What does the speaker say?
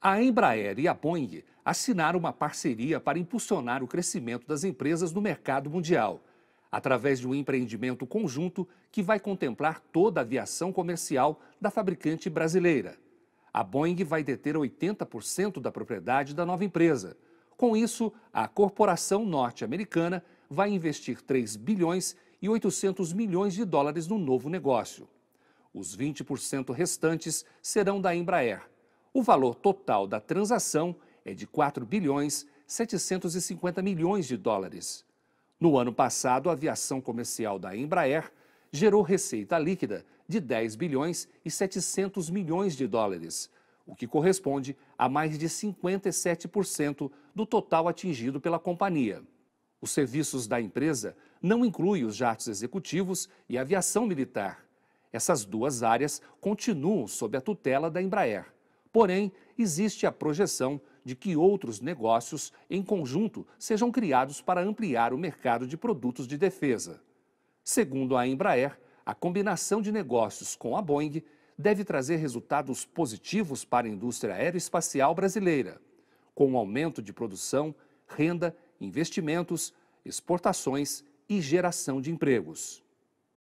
A Embraer e a Boeing assinaram uma parceria para impulsionar o crescimento das empresas no mercado mundial, através de um empreendimento conjunto que vai contemplar toda a aviação comercial da fabricante brasileira. A Boeing vai deter 80% da propriedade da nova empresa. Com isso, a corporação norte-americana vai investir 3 bilhões e 800 milhões de dólares no novo negócio. Os 20% restantes serão da Embraer o valor total da transação é de 4 bilhões 750 milhões de dólares. No ano passado, a aviação comercial da Embraer gerou receita líquida de 10 bilhões e 700 milhões de dólares, o que corresponde a mais de 57% do total atingido pela companhia. Os serviços da empresa não incluem os jatos executivos e a aviação militar. Essas duas áreas continuam sob a tutela da Embraer. Porém, existe a projeção de que outros negócios em conjunto sejam criados para ampliar o mercado de produtos de defesa. Segundo a Embraer, a combinação de negócios com a Boeing deve trazer resultados positivos para a indústria aeroespacial brasileira, com um aumento de produção, renda, investimentos, exportações e geração de empregos.